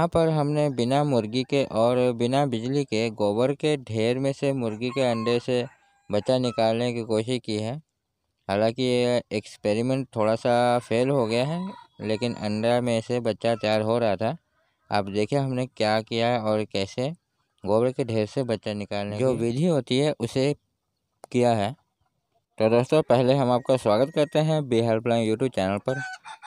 यहाँ पर हमने बिना मुर्गी के और बिना बिजली के गोबर के ढेर में से मुर्गी के अंडे से बच्चा निकालने की कोशिश की है हालांकि ये एक्सपेरिमेंट थोड़ा सा फेल हो गया है लेकिन अंडा में से बच्चा तैयार हो रहा था आप देखिए हमने क्या किया और कैसे गोबर के ढेर से बच्चा निकालने जो विधि होती है उसे किया है तो दोस्तों पहले हम आपका स्वागत करते हैं बी हेल्पलाइन यूट्यूब चैनल पर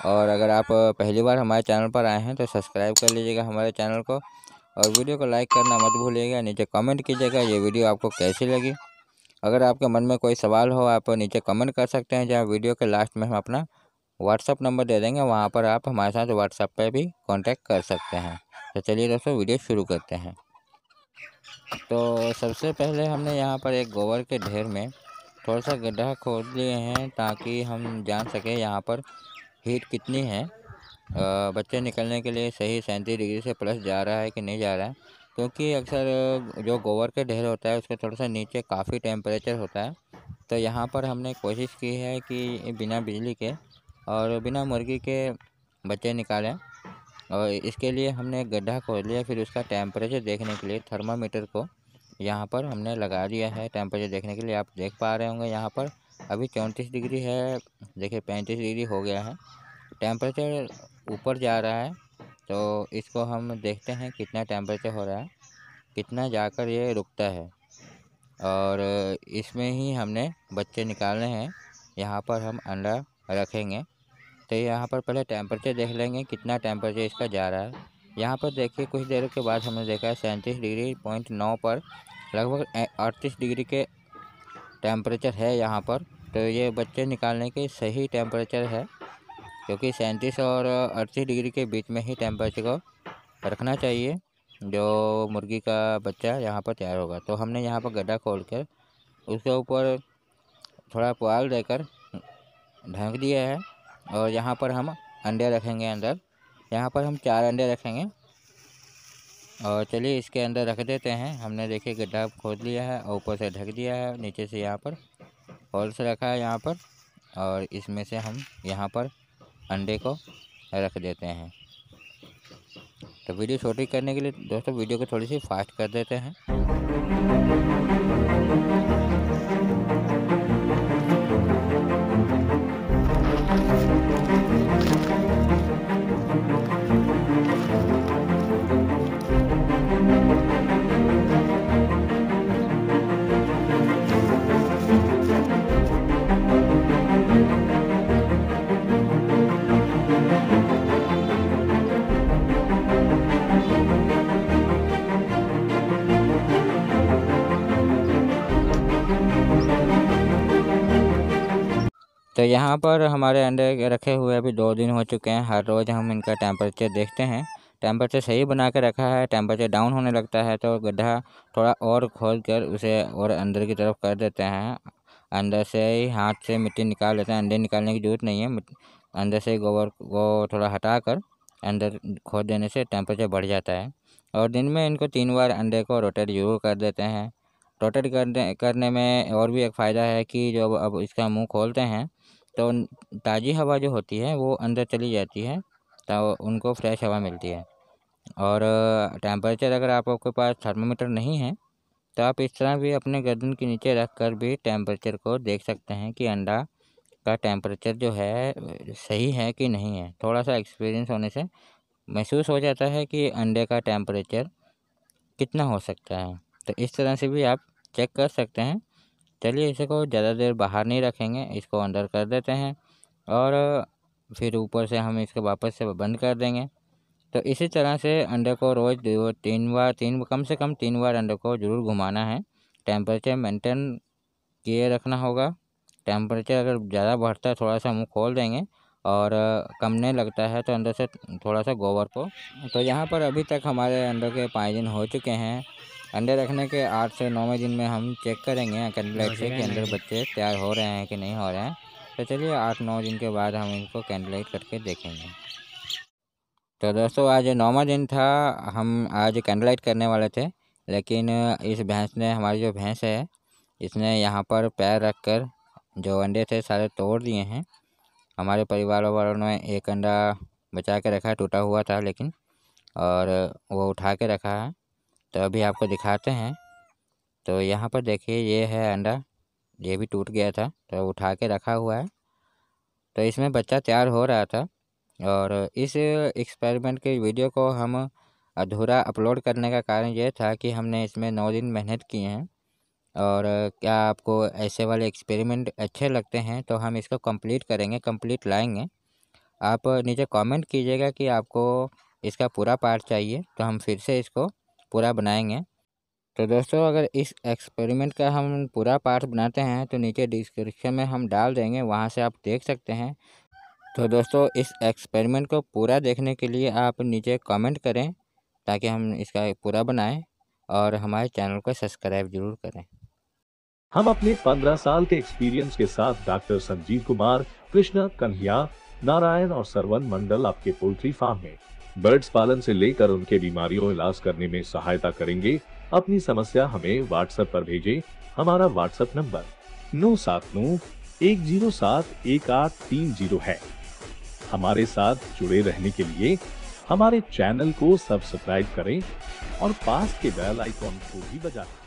और अगर आप पहली बार हमारे चैनल पर आए हैं तो सब्सक्राइब कर लीजिएगा हमारे चैनल को और वीडियो को लाइक करना मत भूलिएगा नीचे कमेंट कीजिएगा ये वीडियो आपको कैसी लगी अगर आपके मन में कोई सवाल हो आप नीचे कमेंट कर सकते हैं जहाँ वीडियो के लास्ट में हम अपना व्हाट्सअप नंबर दे देंगे वहाँ पर आप हमारे साथ व्हाट्सअप पर भी कॉन्टैक्ट कर सकते हैं तो चलिए दोस्तों वीडियो शुरू करते हैं तो सबसे पहले हमने यहाँ पर एक गोबर के ढेर में थोड़ा सा गड्ढा खोद लिए हैं ताकि हम जान सकें यहाँ पर हीट कितनी है बच्चे निकलने के लिए सही सैंतीस डिग्री से प्लस जा रहा है कि नहीं जा रहा है क्योंकि अक्सर जो गोबर के ढेर होता है उसके थोड़ा सा नीचे काफ़ी टेम्परेचर होता है तो यहाँ पर हमने कोशिश की है कि बिना बिजली के और बिना मुर्गी के बच्चे निकालें और इसके लिए हमने गड्ढा खोद लिया फिर उसका टेम्परेचर देखने के लिए थर्मामीटर को यहाँ पर हमने लगा दिया है टेम्परेचर देखने के लिए आप देख पा रहे होंगे यहाँ पर अभी चौंतीस डिग्री है देखिए पैंतीस डिग्री हो गया है टेम्परेचर ऊपर जा रहा है तो इसको हम देखते हैं कितना टेम्परेचर हो रहा है कितना जाकर ये रुकता है और इसमें ही हमने बच्चे निकालने हैं यहाँ पर हम अंडा रखेंगे तो यहाँ पर पहले टेम्परेचर देख लेंगे कितना टेम्परेचर इसका जा रहा है यहाँ पर देखिए कुछ देर के बाद हमने देखा है सैंतीस डिग्री पॉइंट नौ पर लगभग अड़तीस डिग्री के टेम्परेचर है यहाँ पर तो ये बच्चे निकालने के सही टेम्परेचर है क्योंकि सैंतीस और अड़तीस डिग्री के बीच में ही टेम्परेचर को रखना चाहिए जो मुर्गी का बच्चा यहाँ पर तैयार होगा तो हमने यहाँ पर गड्ढा खोल कर उसके ऊपर थोड़ा पुआल देकर ढक दिया है और यहाँ पर हम अंडे रखेंगे अंदर यहाँ पर हम चार अंडे रखेंगे और चलिए इसके अंदर रख देते हैं हमने देखिए गड्ढा खोद लिया है और ऊपर से ढक दिया है नीचे से यहाँ पर होल्स रखा है यहाँ पर और इसमें से हम यहाँ पर अंडे को रख देते हैं तो वीडियो छोटी करने के लिए दोस्तों वीडियो को थोड़ी सी फास्ट कर देते हैं तो यहाँ पर हमारे अंडे रखे हुए अभी दो दिन हो चुके हैं हर रोज़ हम इनका टेम्परेचर देखते हैं टेम्परेचर सही बना के रखा है टेम्परेचर डाउन होने लगता है तो गड्ढा थोड़ा और खोल कर उसे और अंदर की तरफ कर देते हैं अंदर से ही हाथ से मिट्टी निकाल लेते हैं अंडे निकालने की जरूरत नहीं है अंदर से गोबर को थोड़ा हटा कर अंदर खोद देने से टेम्परेचर बढ़ जाता है और दिन में इनको तीन बार अंडे को रोटेट जरूर कर देते हैं रोटेट करने करने में और भी एक फ़ायदा है कि जब अब इसका मुंह खोलते हैं तो ताज़ी हवा जो होती है वो अंदर चली जाती है तो उनको फ्रेश हवा मिलती है और टेम्परेचर अगर आप आपके पास थर्मोमीटर नहीं है तो आप इस तरह भी अपने गर्दन के नीचे रख कर भी टेम्परेचर को देख सकते हैं कि अंडा का टेम्परेचर जो है सही है कि नहीं है थोड़ा सा एक्सपीरियंस होने से महसूस हो जाता है कि अंडे का टेम्परेचर कितना हो सकता है तो इस तरह से भी आप चेक कर सकते हैं चलिए इसको ज़्यादा देर बाहर नहीं रखेंगे इसको अंदर कर देते हैं और फिर ऊपर से हम इसको वापस से बंद कर देंगे तो इसी तरह से अंडे को रोज़ दो तीन बार तीन कम से कम तीन बार अंडे को ज़रूर घुमाना है टेम्परेचर मेंटेन किए रखना होगा टेम्परेचर अगर ज़्यादा बढ़ता है थोड़ा सा हम खोल देंगे और कमने लगता है तो अंदर से थोड़ा सा गोबर को तो यहाँ पर अभी तक हमारे अंडों के पाँच दिन हो चुके हैं अंडे रखने के आठ से नौवें दिन में हम चेक करेंगे कैंडलाइट से कि अंदर बच्चे तैयार हो रहे हैं कि नहीं हो रहे हैं तो चलिए आठ नौ दिन के बाद हम इनको कैंडलाइट करके देखेंगे तो दोस्तों आज नौवा दिन था हम आज कैंडलाइट करने वाले थे लेकिन इस भैंस ने हमारी जो भैंस है इसने यहाँ पर पैर रख कर जो अंडे थे सारे तोड़ दिए हैं हमारे परिवार वालों ने एक अंडा बचा के रखा है टूटा हुआ था लेकिन और वो उठा के रखा है तो अभी आपको दिखाते हैं तो यहाँ पर देखिए ये है अंडा ये भी टूट गया था तो उठा के रखा हुआ है तो इसमें बच्चा तैयार हो रहा था और इस एक्सपेरिमेंट के वीडियो को हम अधूरा अपलोड करने का कारण ये था कि हमने इसमें नौ दिन मेहनत किए हैं और क्या आपको ऐसे वाले एक्सपेरिमेंट अच्छे लगते हैं तो हम इसको कंप्लीट करेंगे कंप्लीट लाएंगे आप नीचे कमेंट कीजिएगा कि आपको इसका पूरा पार्ट चाहिए तो हम फिर से इसको पूरा बनाएंगे तो दोस्तों अगर इस एक्सपेरिमेंट का हम पूरा पार्ट बनाते हैं तो नीचे डिस्क्रिप्शन में हम डाल देंगे वहाँ से आप देख सकते हैं तो दोस्तों इस एक्सपेरिमेंट को पूरा देखने के लिए आप नीचे कमेंट करें ताकि हम इसका पूरा बनाएं और हमारे चैनल को सब्सक्राइब ज़रूर करें हम अपने 15 साल के एक्सपीरियंस के साथ डॉक्टर संजीव कुमार कृष्णा कन्हैया नारायण और सरवन मंडल आपके पोल्ट्री फार्म में बर्ड्स पालन से लेकर उनके बीमारियों इलाज करने में सहायता करेंगे अपनी समस्या हमें व्हाट्सएप पर भेजें हमारा व्हाट्सएप नंबर नौ सात नौ एक जीरो सात एक आठ तीन जीरो है हमारे साथ जुड़े रहने के लिए हमारे चैनल को सब्सक्राइब करें और पास के बेल आइकॉन को भी बजाएं।